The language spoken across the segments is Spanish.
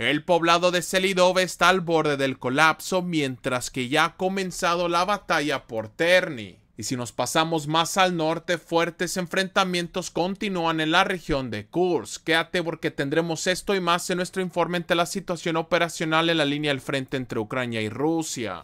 El poblado de Selidov está al borde del colapso mientras que ya ha comenzado la batalla por Terni. Y si nos pasamos más al norte, fuertes enfrentamientos continúan en la región de Kursk. Quédate porque tendremos esto y más en nuestro informe ante la situación operacional en la línea del frente entre Ucrania y Rusia.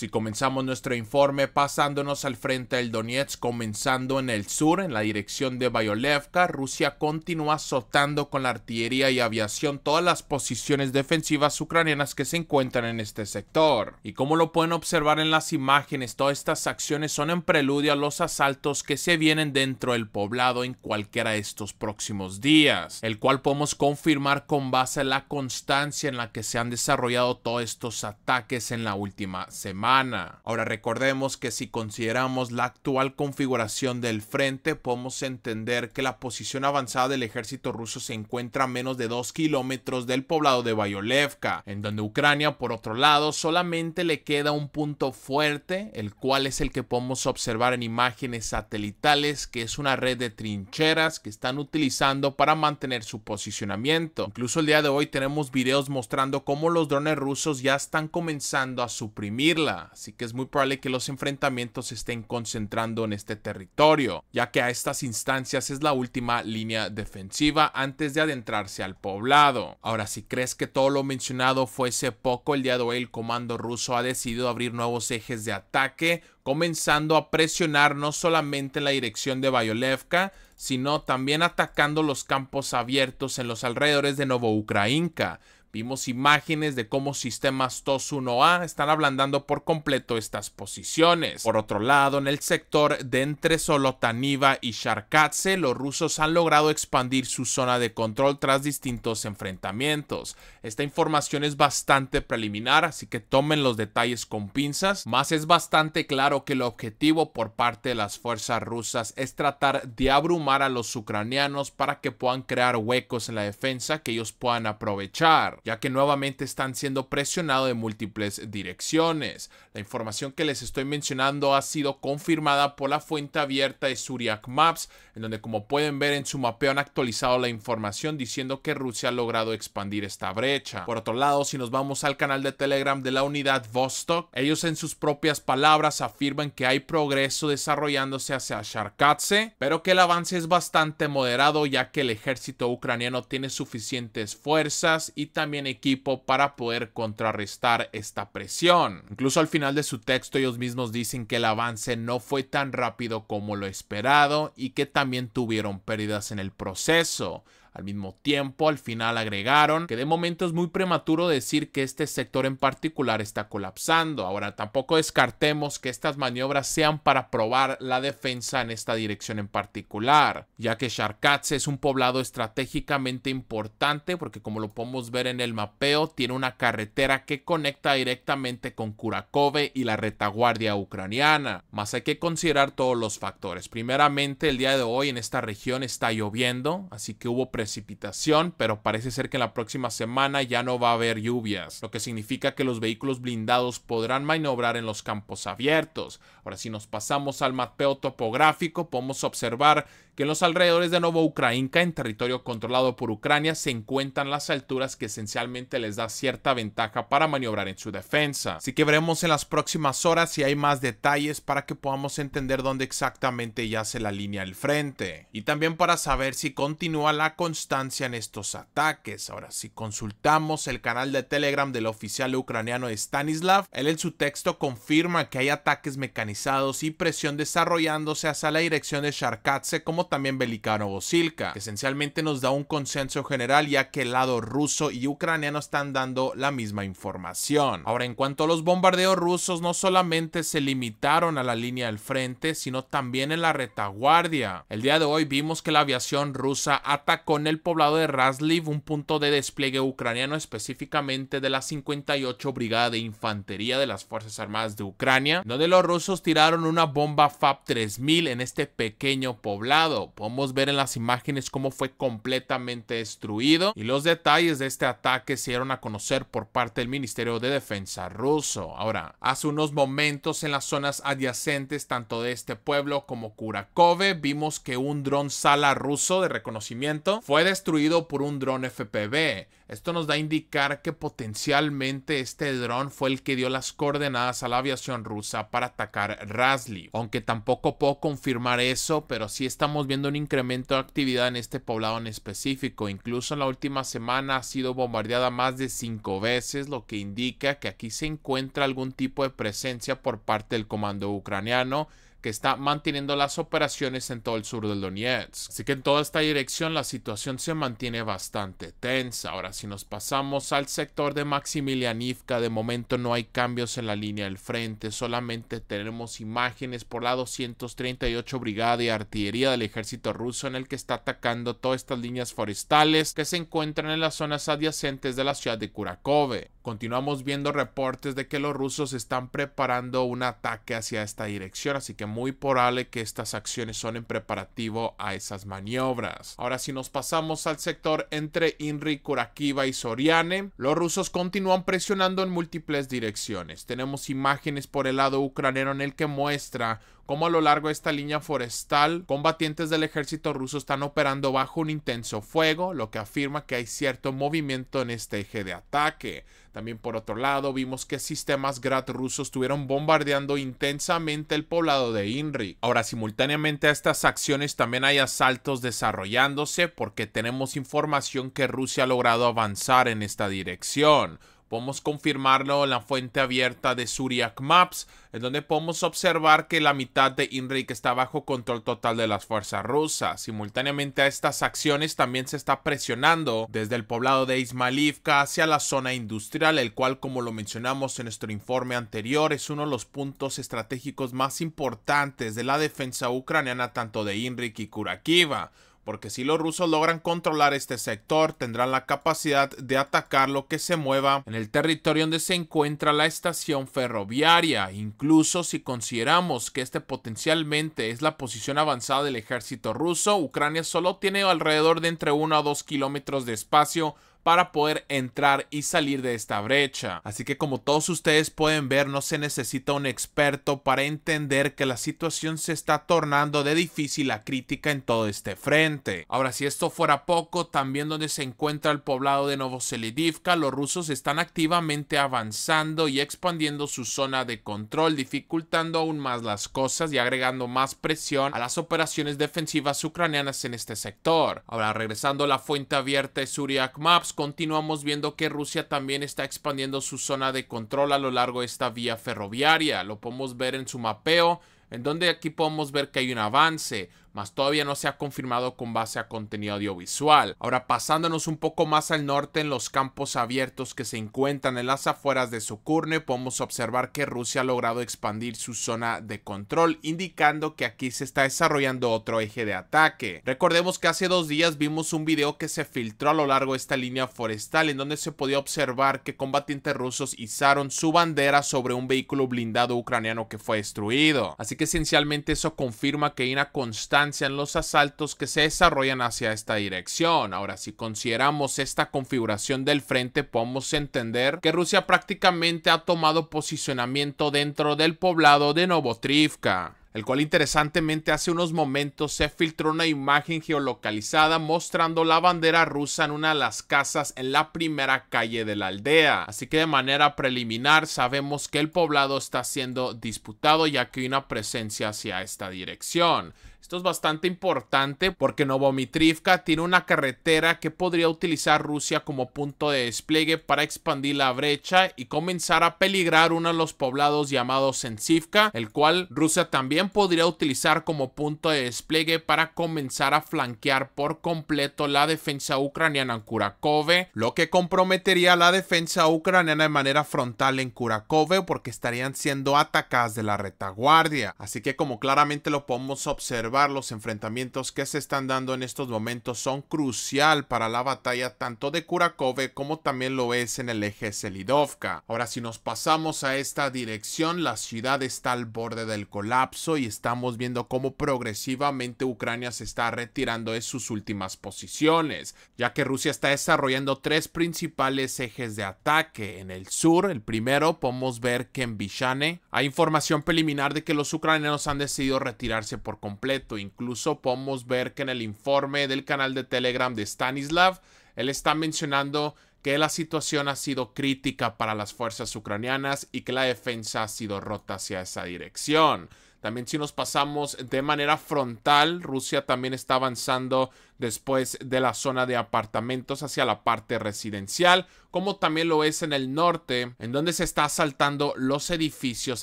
Si comenzamos nuestro informe pasándonos al frente del Donetsk, comenzando en el sur, en la dirección de Bayolevka, Rusia continúa azotando con la artillería y aviación todas las posiciones defensivas ucranianas que se encuentran en este sector. Y como lo pueden observar en las imágenes, todas estas acciones son en preludio a los asaltos que se vienen dentro del poblado en cualquiera de estos próximos días, el cual podemos confirmar con base en la constancia en la que se han desarrollado todos estos ataques en la última semana. Ahora recordemos que si consideramos la actual configuración del frente, podemos entender que la posición avanzada del ejército ruso se encuentra a menos de 2 kilómetros del poblado de Bayolevka, en donde Ucrania, por otro lado, solamente le queda un punto fuerte, el cual es el que podemos observar en imágenes satelitales, que es una red de trincheras que están utilizando para mantener su posicionamiento. Incluso el día de hoy tenemos videos mostrando cómo los drones rusos ya están comenzando a suprimirla así que es muy probable que los enfrentamientos se estén concentrando en este territorio, ya que a estas instancias es la última línea defensiva antes de adentrarse al poblado. Ahora, si crees que todo lo mencionado fuese poco, el día de hoy el comando ruso ha decidido abrir nuevos ejes de ataque, comenzando a presionar no solamente en la dirección de Bayolevka, sino también atacando los campos abiertos en los alrededores de Ukrainka Vimos imágenes de cómo sistemas TOS 1A están ablandando por completo estas posiciones. Por otro lado, en el sector de entre Solotaniva y Sharkatse, los rusos han logrado expandir su zona de control tras distintos enfrentamientos. Esta información es bastante preliminar, así que tomen los detalles con pinzas, más es bastante claro que el objetivo por parte de las fuerzas rusas es tratar de abrumar a los ucranianos para que puedan crear huecos en la defensa que ellos puedan aprovechar ya que nuevamente están siendo presionados de múltiples direcciones. La información que les estoy mencionando ha sido confirmada por la fuente abierta de Zuriak Maps, en donde como pueden ver en su mapeo han actualizado la información diciendo que Rusia ha logrado expandir esta brecha. Por otro lado, si nos vamos al canal de Telegram de la unidad Vostok, ellos en sus propias palabras afirman que hay progreso desarrollándose hacia Sharkatse, pero que el avance es bastante moderado ya que el ejército ucraniano tiene suficientes fuerzas y también equipo para poder contrarrestar esta presión. Incluso al final de su texto ellos mismos dicen que el avance no fue tan rápido como lo esperado y que también tuvieron pérdidas en el proceso al mismo tiempo. Al final agregaron que de momento es muy prematuro decir que este sector en particular está colapsando. Ahora, tampoco descartemos que estas maniobras sean para probar la defensa en esta dirección en particular, ya que Sharkatse es un poblado estratégicamente importante porque como lo podemos ver en el mapeo, tiene una carretera que conecta directamente con Kurakove y la retaguardia ucraniana. Más hay que considerar todos los factores. Primeramente, el día de hoy en esta región está lloviendo, así que hubo precipitación, pero parece ser que en la próxima semana ya no va a haber lluvias, lo que significa que los vehículos blindados podrán maniobrar en los campos abiertos. Ahora, si nos pasamos al mapeo topográfico, podemos observar que en los alrededores de Novoukrainka, en territorio controlado por Ucrania, se encuentran las alturas que esencialmente les da cierta ventaja para maniobrar en su defensa. Así que veremos en las próximas horas si hay más detalles para que podamos entender dónde exactamente yace la línea del frente. Y también para saber si continúa la constancia en estos ataques. Ahora, si consultamos el canal de Telegram del oficial ucraniano Stanislav, él en su texto confirma que hay ataques mecanizados y presión desarrollándose hacia la dirección de Sharkatse como también Belicano vosilka que esencialmente nos da un consenso general ya que el lado ruso y ucraniano están dando la misma información. Ahora, en cuanto a los bombardeos rusos, no solamente se limitaron a la línea del frente, sino también en la retaguardia. El día de hoy vimos que la aviación rusa atacó en el poblado de Rasliv, un punto de despliegue ucraniano específicamente de la 58 Brigada de Infantería de las Fuerzas Armadas de Ucrania, donde los rusos tiraron una bomba FAB 3000 en este pequeño poblado Podemos ver en las imágenes cómo fue completamente destruido y los detalles de este ataque se dieron a conocer por parte del Ministerio de Defensa ruso. Ahora, hace unos momentos en las zonas adyacentes tanto de este pueblo como Kurakove vimos que un dron sala ruso de reconocimiento fue destruido por un dron FPV. Esto nos da a indicar que potencialmente este dron fue el que dio las coordenadas a la aviación rusa para atacar Rasli, aunque tampoco puedo confirmar eso, pero sí estamos viendo un incremento de actividad en este poblado en específico. Incluso en la última semana ha sido bombardeada más de cinco veces, lo que indica que aquí se encuentra algún tipo de presencia por parte del comando ucraniano que está manteniendo las operaciones en todo el sur del Donetsk. Así que en toda esta dirección la situación se mantiene bastante tensa. Ahora, si nos pasamos al sector de Maximilianivka, de momento no hay cambios en la línea del frente, solamente tenemos imágenes por la 238 Brigada de Artillería del Ejército Ruso en el que está atacando todas estas líneas forestales que se encuentran en las zonas adyacentes de la ciudad de Kurakove. Continuamos viendo reportes de que los rusos están preparando un ataque hacia esta dirección, así que muy probable que estas acciones son en preparativo a esas maniobras. Ahora si nos pasamos al sector entre Inri, Kurakiva y Soriane, los rusos continúan presionando en múltiples direcciones. Tenemos imágenes por el lado ucraniano en el que muestra como a lo largo de esta línea forestal combatientes del ejército ruso están operando bajo un intenso fuego, lo que afirma que hay cierto movimiento en este eje de ataque. También por otro lado vimos que sistemas Grad rusos estuvieron bombardeando intensamente el poblado de Inri. Ahora simultáneamente a estas acciones también hay asaltos desarrollándose porque tenemos información que Rusia ha logrado avanzar en esta dirección. Podemos confirmarlo en la fuente abierta de Zuriak Maps, en donde podemos observar que la mitad de Inrik está bajo control total de las fuerzas rusas. Simultáneamente a estas acciones también se está presionando desde el poblado de Ismailivka hacia la zona industrial, el cual como lo mencionamos en nuestro informe anterior es uno de los puntos estratégicos más importantes de la defensa ucraniana tanto de Inrik y Kurakiva porque si los rusos logran controlar este sector, tendrán la capacidad de atacar lo que se mueva en el territorio donde se encuentra la estación ferroviaria, incluso si consideramos que este potencialmente es la posición avanzada del ejército ruso, Ucrania solo tiene alrededor de entre 1 a 2 kilómetros de espacio para poder entrar y salir de esta brecha. Así que como todos ustedes pueden ver, no se necesita un experto para entender que la situación se está tornando de difícil a crítica en todo este frente. Ahora, si esto fuera poco, también donde se encuentra el poblado de Novoselidivka, los rusos están activamente avanzando y expandiendo su zona de control, dificultando aún más las cosas y agregando más presión a las operaciones defensivas ucranianas en este sector. Ahora, regresando a la fuente abierta de Suriak Maps, continuamos viendo que Rusia también está expandiendo su zona de control a lo largo de esta vía ferroviaria. Lo podemos ver en su mapeo, en donde aquí podemos ver que hay un avance mas todavía no se ha confirmado con base a contenido audiovisual. Ahora pasándonos un poco más al norte en los campos abiertos que se encuentran en las afueras de Sukurne, podemos observar que Rusia ha logrado expandir su zona de control, indicando que aquí se está desarrollando otro eje de ataque. Recordemos que hace dos días vimos un video que se filtró a lo largo de esta línea forestal en donde se podía observar que combatientes rusos izaron su bandera sobre un vehículo blindado ucraniano que fue destruido. Así que esencialmente eso confirma que hay una constante en los asaltos que se desarrollan hacia esta dirección. Ahora, si consideramos esta configuración del frente, podemos entender que Rusia prácticamente ha tomado posicionamiento dentro del poblado de Novotrivka el cual interesantemente hace unos momentos se filtró una imagen geolocalizada mostrando la bandera rusa en una de las casas en la primera calle de la aldea. Así que de manera preliminar sabemos que el poblado está siendo disputado ya que hay una presencia hacia esta dirección. Esto es bastante importante porque Novomitrivka tiene una carretera que podría utilizar Rusia como punto de despliegue para expandir la brecha y comenzar a peligrar uno de los poblados llamados Sensivka, el cual Rusia también podría utilizar como punto de despliegue para comenzar a flanquear por completo la defensa ucraniana en Kurakove, lo que comprometería la defensa ucraniana de manera frontal en Kurakove porque estarían siendo atacadas de la retaguardia. Así que como claramente lo podemos observar, los enfrentamientos que se están dando en estos momentos son crucial para la batalla tanto de Kurakove como también lo es en el eje Selidovka. Ahora si nos pasamos a esta dirección, la ciudad está al borde del colapso y estamos viendo cómo progresivamente Ucrania se está retirando de sus últimas posiciones, ya que Rusia está desarrollando tres principales ejes de ataque. En el sur, el primero, podemos ver que en Bishane hay información preliminar de que los ucranianos han decidido retirarse por completo Incluso podemos ver que en el informe del canal de Telegram de Stanislav, él está mencionando que la situación ha sido crítica para las fuerzas ucranianas y que la defensa ha sido rota hacia esa dirección. También si nos pasamos de manera frontal, Rusia también está avanzando después de la zona de apartamentos hacia la parte residencial, como también lo es en el norte, en donde se está asaltando los edificios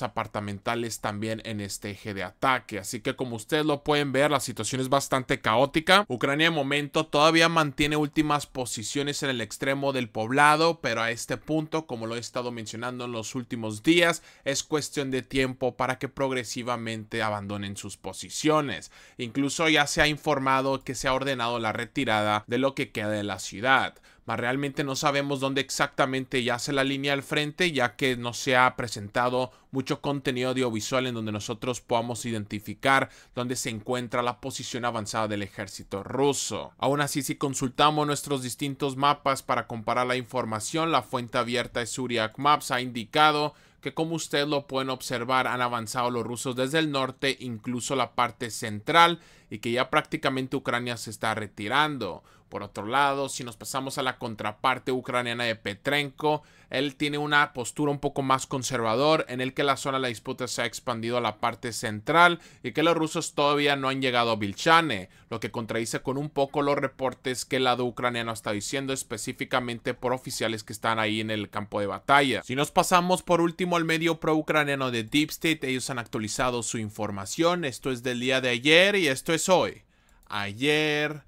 apartamentales también en este eje de ataque. Así que como ustedes lo pueden ver, la situación es bastante caótica. Ucrania de momento todavía mantiene últimas posiciones en el extremo del poblado, pero a este punto, como lo he estado mencionando en los últimos días, es cuestión de tiempo para que progresivamente abandonen sus posiciones. Incluso ya se ha informado que se ha ordenado la retirada de lo que queda de la ciudad. Mas realmente no sabemos dónde exactamente yace la línea al frente, ya que no se ha presentado mucho contenido audiovisual en donde nosotros podamos identificar dónde se encuentra la posición avanzada del ejército ruso. Aún así, si consultamos nuestros distintos mapas para comparar la información, la fuente abierta de suriac Maps ha indicado como ustedes lo pueden observar han avanzado los rusos desde el norte, incluso la parte central, y que ya prácticamente Ucrania se está retirando. Por otro lado, si nos pasamos a la contraparte ucraniana de Petrenko, él tiene una postura un poco más conservador en el que la zona de la disputa se ha expandido a la parte central y que los rusos todavía no han llegado a Vilchane, lo que contradice con un poco los reportes que el lado ucraniano está diciendo específicamente por oficiales que están ahí en el campo de batalla. Si nos pasamos por último al medio pro-ucraniano de Deep State, ellos han actualizado su información, esto es del día de ayer y esto es hoy. Ayer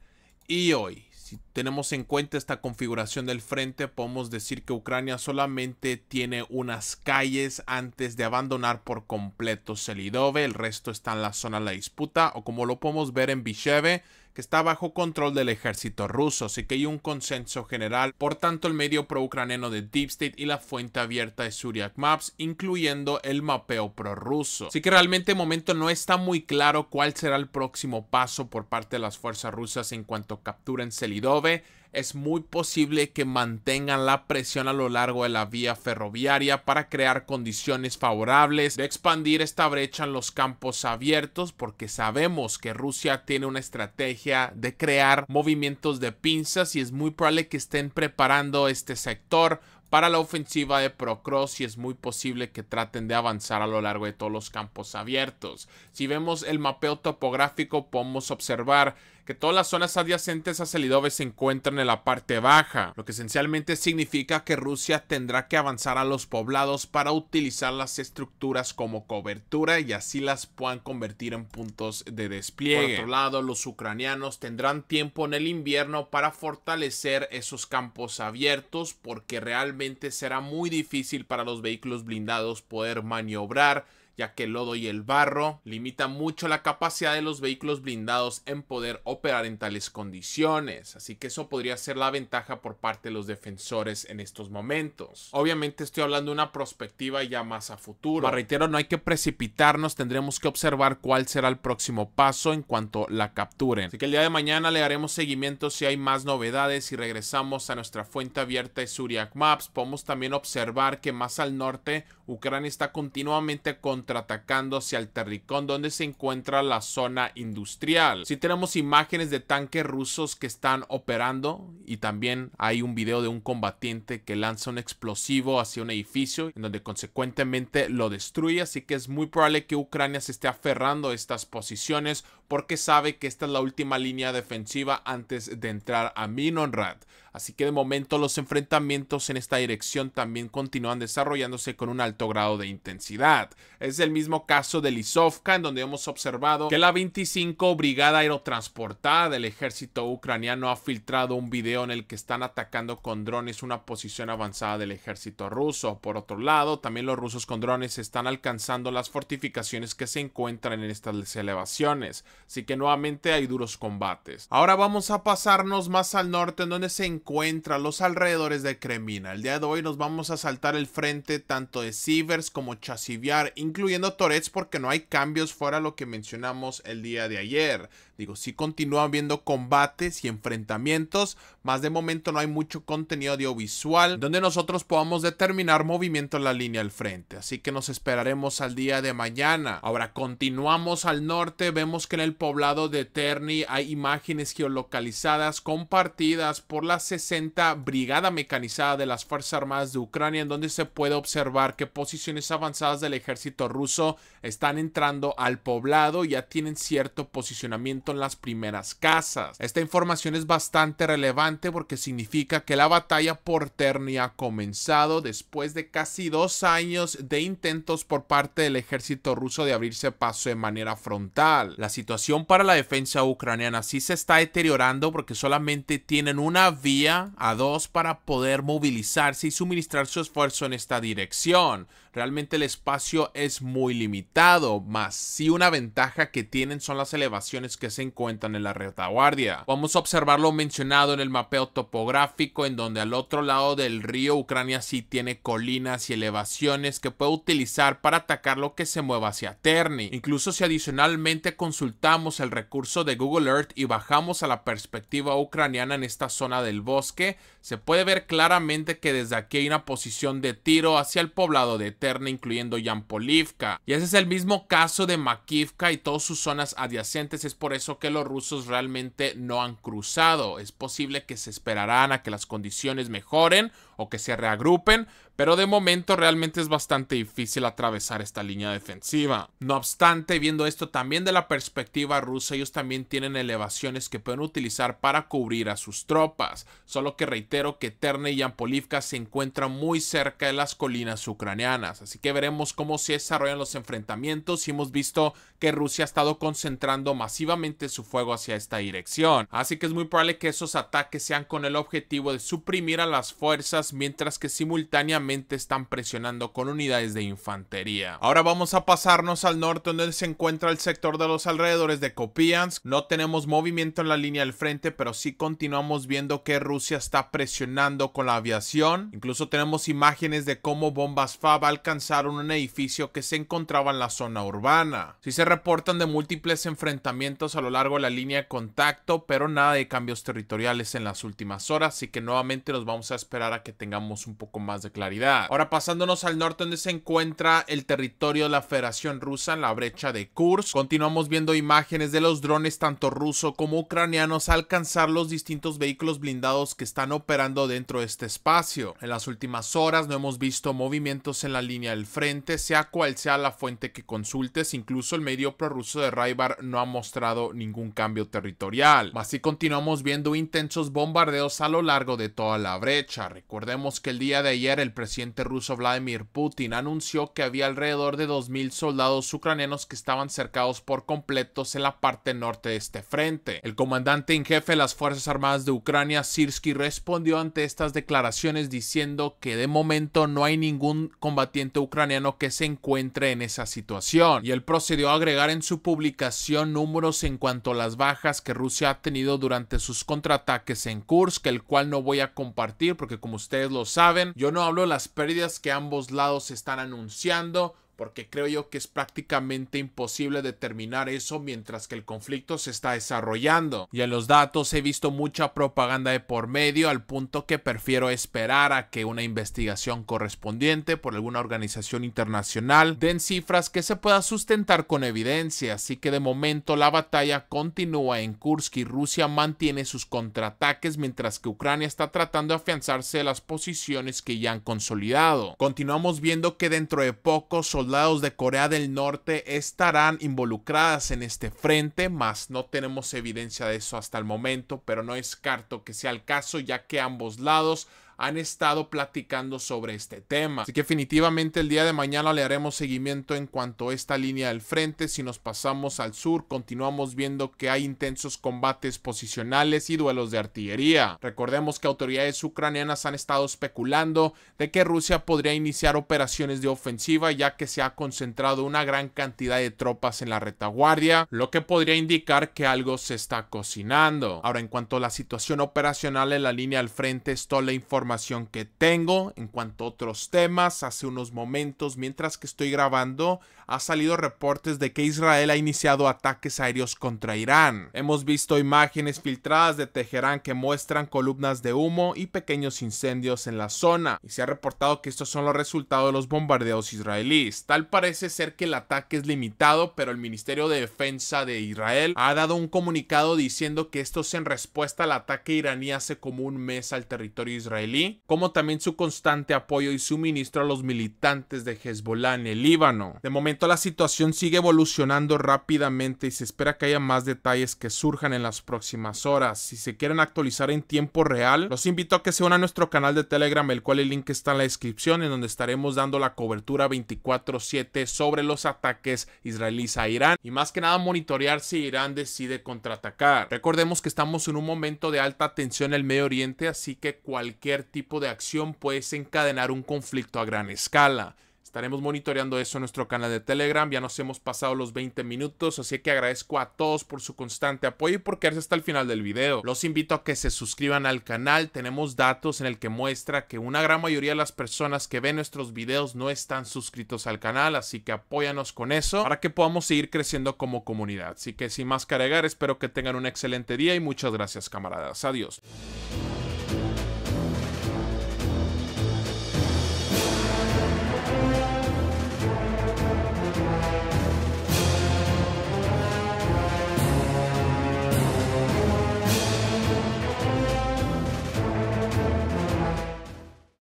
y hoy. Si tenemos en cuenta esta configuración del frente, podemos decir que Ucrania solamente tiene unas calles antes de abandonar por completo Selidove, el resto está en la zona de la disputa, o como lo podemos ver en Bisheve, está bajo control del ejército ruso, así que hay un consenso general. Por tanto, el medio pro-ucraniano de Deep State y la fuente abierta de Suriak Maps, incluyendo el mapeo prorruso. Así que realmente de momento no está muy claro cuál será el próximo paso por parte de las fuerzas rusas en cuanto capturen Selidove es muy posible que mantengan la presión a lo largo de la vía ferroviaria para crear condiciones favorables de expandir esta brecha en los campos abiertos porque sabemos que Rusia tiene una estrategia de crear movimientos de pinzas y es muy probable que estén preparando este sector para la ofensiva de Procross y es muy posible que traten de avanzar a lo largo de todos los campos abiertos. Si vemos el mapeo topográfico podemos observar que todas las zonas adyacentes a Selidov se encuentran en la parte baja, lo que esencialmente significa que Rusia tendrá que avanzar a los poblados para utilizar las estructuras como cobertura y así las puedan convertir en puntos de despliegue. Por otro lado, los ucranianos tendrán tiempo en el invierno para fortalecer esos campos abiertos porque realmente será muy difícil para los vehículos blindados poder maniobrar ya que el lodo y el barro limita mucho la capacidad de los vehículos blindados en poder operar en tales condiciones, así que eso podría ser la ventaja por parte de los defensores en estos momentos. Obviamente estoy hablando de una perspectiva ya más a futuro. Pero reitero, no hay que precipitarnos, tendremos que observar cuál será el próximo paso en cuanto la capturen. Así que el día de mañana le haremos seguimiento si hay más novedades y regresamos a nuestra fuente abierta de Zuriak Maps. Podemos también observar que más al norte Ucrania está continuamente contra atacando hacia el Terricón donde se encuentra la zona industrial. Si tenemos imágenes de tanques rusos que están operando y también hay un video de un combatiente que lanza un explosivo hacia un edificio en donde consecuentemente lo destruye, así que es muy probable que Ucrania se esté aferrando a estas posiciones porque sabe que esta es la última línea defensiva antes de entrar a Minonrad. Así que de momento los enfrentamientos en esta dirección también continúan desarrollándose con un alto grado de intensidad. Es el mismo caso de Lisovka, en donde hemos observado que la 25 Brigada Aerotransportada del ejército ucraniano ha filtrado un video en el que están atacando con drones una posición avanzada del ejército ruso. Por otro lado, también los rusos con drones están alcanzando las fortificaciones que se encuentran en estas elevaciones. Así que nuevamente hay duros combates. Ahora vamos a pasarnos más al norte, en donde se encuentran encuentra los alrededores de Cremina. El día de hoy nos vamos a saltar el frente tanto de Sivers como Chasiviar, incluyendo Torets porque no hay cambios fuera lo que mencionamos el día de ayer. Digo, si continúan viendo combates y enfrentamientos, más de momento no hay mucho contenido audiovisual donde nosotros podamos determinar movimiento en la línea al frente. Así que nos esperaremos al día de mañana. Ahora continuamos al norte, vemos que en el poblado de Terni hay imágenes geolocalizadas compartidas por las 60 Brigada Mecanizada de las Fuerzas Armadas de Ucrania, en donde se puede observar que posiciones avanzadas del ejército ruso están entrando al poblado y ya tienen cierto posicionamiento en las primeras casas. Esta información es bastante relevante porque significa que la batalla por Ternia ha comenzado después de casi dos años de intentos por parte del ejército ruso de abrirse paso de manera frontal. La situación para la defensa ucraniana sí se está deteriorando porque solamente tienen una vía a dos para poder movilizarse y suministrar su esfuerzo en esta dirección realmente el espacio es muy limitado, más si una ventaja que tienen son las elevaciones que se encuentran en la retaguardia. Vamos a observar lo mencionado en el mapeo topográfico, en donde al otro lado del río Ucrania sí tiene colinas y elevaciones que puede utilizar para atacar lo que se mueva hacia Terni. Incluso si adicionalmente consultamos el recurso de Google Earth y bajamos a la perspectiva ucraniana en esta zona del bosque, se puede ver claramente que desde aquí hay una posición de tiro hacia el poblado de incluyendo Yampolivka. Y ese es el mismo caso de Makivka y todas sus zonas adyacentes. Es por eso que los rusos realmente no han cruzado. Es posible que se esperarán a que las condiciones mejoren o que se reagrupen, pero de momento realmente es bastante difícil atravesar esta línea defensiva. No obstante, viendo esto también de la perspectiva rusa, ellos también tienen elevaciones que pueden utilizar para cubrir a sus tropas, solo que reitero que Terne y Ampolivka se encuentran muy cerca de las colinas ucranianas, así que veremos cómo se desarrollan los enfrentamientos y hemos visto que Rusia ha estado concentrando masivamente su fuego hacia esta dirección, así que es muy probable que esos ataques sean con el objetivo de suprimir a las fuerzas mientras que simultáneamente están presionando con unidades de infantería. Ahora vamos a pasarnos al norte donde se encuentra el sector de los alrededores de Kopiansk. No tenemos movimiento en la línea del frente pero sí continuamos viendo que Rusia está presionando con la aviación. Incluso tenemos imágenes de cómo bombas FAB alcanzaron un edificio que se encontraba en la zona urbana. Sí se reportan de múltiples enfrentamientos a lo largo de la línea de contacto pero nada de cambios territoriales en las últimas horas así que nuevamente nos vamos a esperar a que tengamos un poco más de claridad. Ahora pasándonos al norte donde se encuentra el territorio de la Federación Rusa en la brecha de Kursk, continuamos viendo imágenes de los drones tanto ruso como ucranianos alcanzar los distintos vehículos blindados que están operando dentro de este espacio. En las últimas horas no hemos visto movimientos en la línea del frente, sea cual sea la fuente que consultes, incluso el medio prorruso de Raibar no ha mostrado ningún cambio territorial. Así continuamos viendo intensos bombardeos a lo largo de toda la brecha. Vemos que el día de ayer el presidente ruso Vladimir Putin anunció que había alrededor de 2.000 soldados ucranianos que estaban cercados por completos en la parte norte de este frente. El comandante en jefe de las Fuerzas Armadas de Ucrania, Sirsky, respondió ante estas declaraciones diciendo que de momento no hay ningún combatiente ucraniano que se encuentre en esa situación. Y él procedió a agregar en su publicación números en cuanto a las bajas que Rusia ha tenido durante sus contraataques en Kursk, el cual no voy a compartir porque como usted ustedes lo saben. Yo no hablo de las pérdidas que ambos lados están anunciando porque creo yo que es prácticamente imposible determinar eso mientras que el conflicto se está desarrollando. Y en los datos he visto mucha propaganda de por medio al punto que prefiero esperar a que una investigación correspondiente por alguna organización internacional den cifras que se pueda sustentar con evidencia, así que de momento la batalla continúa en Kursk y Rusia mantiene sus contraataques mientras que Ucrania está tratando de afianzarse de las posiciones que ya han consolidado. Continuamos viendo que dentro de poco lados de Corea del Norte estarán involucradas en este frente, más no tenemos evidencia de eso hasta el momento, pero no descarto que sea el caso ya que ambos lados han estado platicando sobre este tema. Así que definitivamente el día de mañana le haremos seguimiento en cuanto a esta línea del frente. Si nos pasamos al sur, continuamos viendo que hay intensos combates posicionales y duelos de artillería. Recordemos que autoridades ucranianas han estado especulando de que Rusia podría iniciar operaciones de ofensiva ya que se ha concentrado una gran cantidad de tropas en la retaguardia, lo que podría indicar que algo se está cocinando. Ahora, en cuanto a la situación operacional en la línea del frente, esto la informa que tengo en cuanto a otros temas. Hace unos momentos, mientras que estoy grabando, ha salido reportes de que Israel ha iniciado ataques aéreos contra Irán. Hemos visto imágenes filtradas de Teherán que muestran columnas de humo y pequeños incendios en la zona, y se ha reportado que estos son los resultados de los bombardeos israelíes. Tal parece ser que el ataque es limitado, pero el Ministerio de Defensa de Israel ha dado un comunicado diciendo que esto es en respuesta al ataque iraní hace como un mes al territorio israelí como también su constante apoyo y suministro a los militantes de Hezbollah en el Líbano. De momento la situación sigue evolucionando rápidamente y se espera que haya más detalles que surjan en las próximas horas. Si se quieren actualizar en tiempo real, los invito a que se unan a nuestro canal de Telegram, el cual el link está en la descripción, en donde estaremos dando la cobertura 24/7 sobre los ataques israelíes a Irán y más que nada monitorear si Irán decide contraatacar. Recordemos que estamos en un momento de alta tensión en el Medio Oriente, así que cualquier tipo de acción puede encadenar un conflicto a gran escala. Estaremos monitoreando eso en nuestro canal de Telegram. Ya nos hemos pasado los 20 minutos, así que agradezco a todos por su constante apoyo y por quedarse hasta el final del video. Los invito a que se suscriban al canal. Tenemos datos en el que muestra que una gran mayoría de las personas que ven nuestros videos no están suscritos al canal, así que apóyanos con eso para que podamos seguir creciendo como comunidad. Así que sin más que espero que tengan un excelente día y muchas gracias camaradas. Adiós.